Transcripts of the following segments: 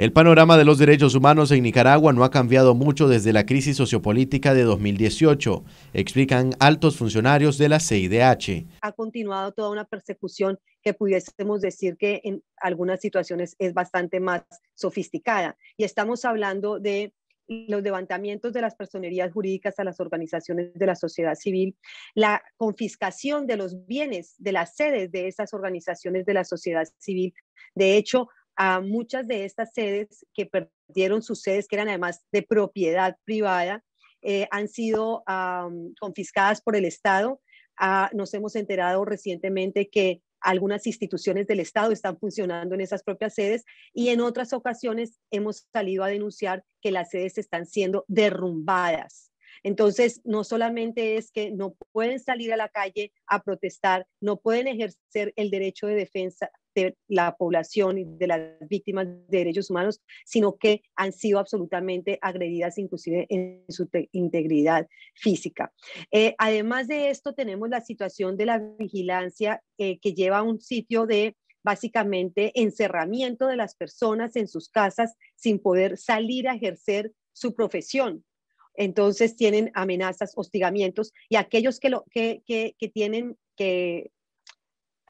El panorama de los derechos humanos en Nicaragua no ha cambiado mucho desde la crisis sociopolítica de 2018, explican altos funcionarios de la CIDH. Ha continuado toda una persecución que pudiésemos decir que en algunas situaciones es bastante más sofisticada. Y estamos hablando de los levantamientos de las personerías jurídicas a las organizaciones de la sociedad civil, la confiscación de los bienes de las sedes de esas organizaciones de la sociedad civil. De hecho, muchas de estas sedes que perdieron sus sedes, que eran además de propiedad privada, eh, han sido confiscadas por el Estado. Ah, nos hemos enterado recientemente que algunas instituciones del Estado están funcionando en esas propias sedes y en otras ocasiones hemos salido a denunciar que las sedes están siendo derrumbadas entonces, no solamente es que no pueden salir a la calle a protestar, no pueden ejercer el derecho de defensa de la población y de las víctimas de derechos humanos, sino que han sido absolutamente agredidas inclusive en su integridad física. Eh, además de esto, tenemos la situación de la vigilancia eh, que lleva a un sitio de básicamente encerramiento de las personas en sus casas sin poder salir a ejercer su profesión entonces tienen amenazas, hostigamientos, y aquellos que, lo, que, que, tienen que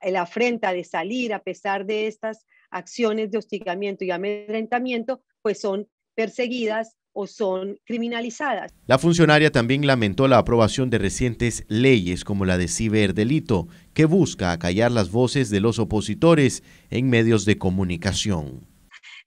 eh, la afrenta de salir a pesar de estas acciones de hostigamiento y amedrentamiento, pues son perseguidas o son criminalizadas. La funcionaria también lamentó la aprobación de recientes leyes como la de ciberdelito, que busca acallar las voces de los opositores en medios de comunicación.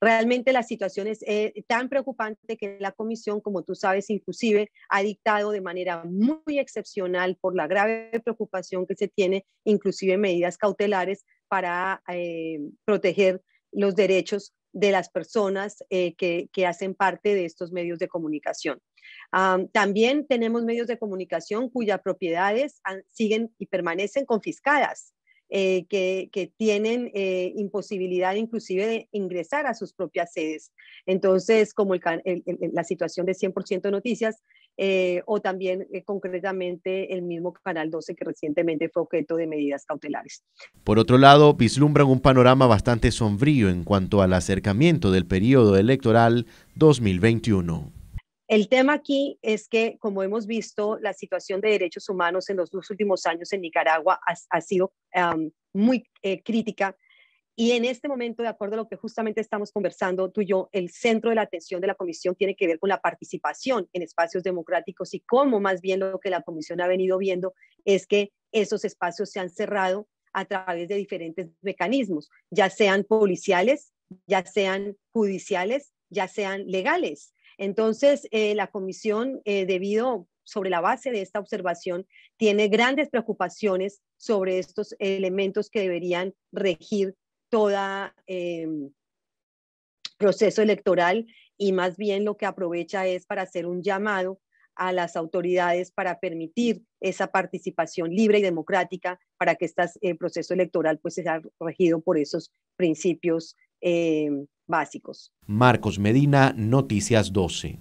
Realmente la situación es eh, tan preocupante que la comisión, como tú sabes, inclusive ha dictado de manera muy excepcional por la grave preocupación que se tiene, inclusive medidas cautelares para eh, proteger los derechos de las personas eh, que, hacen parte de estos medios de comunicación. Ah, también tenemos medios de comunicación cuyas propiedades siguen y permanecen confiscadas. Eh, que, tienen eh, imposibilidad inclusive de ingresar a sus propias sedes. Entonces, como la situación de 100% noticias, eh, o también concretamente el mismo Canal 12 que recientemente fue objeto de medidas cautelares. Por otro lado, vislumbran un panorama bastante sombrío en cuanto al acercamiento del periodo electoral 2021. El tema aquí es que, como hemos visto, la situación de derechos humanos en los dos últimos años en Nicaragua ha, sido muy eh, crítica. Y en este momento, de acuerdo a lo que justamente estamos conversando tú y yo, el centro de la atención de la comisión tiene que ver con la participación en espacios democráticos y cómo más bien lo que la comisión ha venido viendo es que esos espacios se han cerrado a través de diferentes mecanismos, ya sean policiales, ya sean judiciales, ya sean legales. Entonces, eh, la comisión, eh, debido sobre la base de esta observación, tiene grandes preocupaciones sobre estos elementos que deberían regir todo eh, proceso electoral y más bien lo que aprovecha es para hacer un llamado a las autoridades para permitir esa participación libre y democrática para que este proceso electoral pues sea regido por esos principios básicos. Marcos Medina, Noticias 12.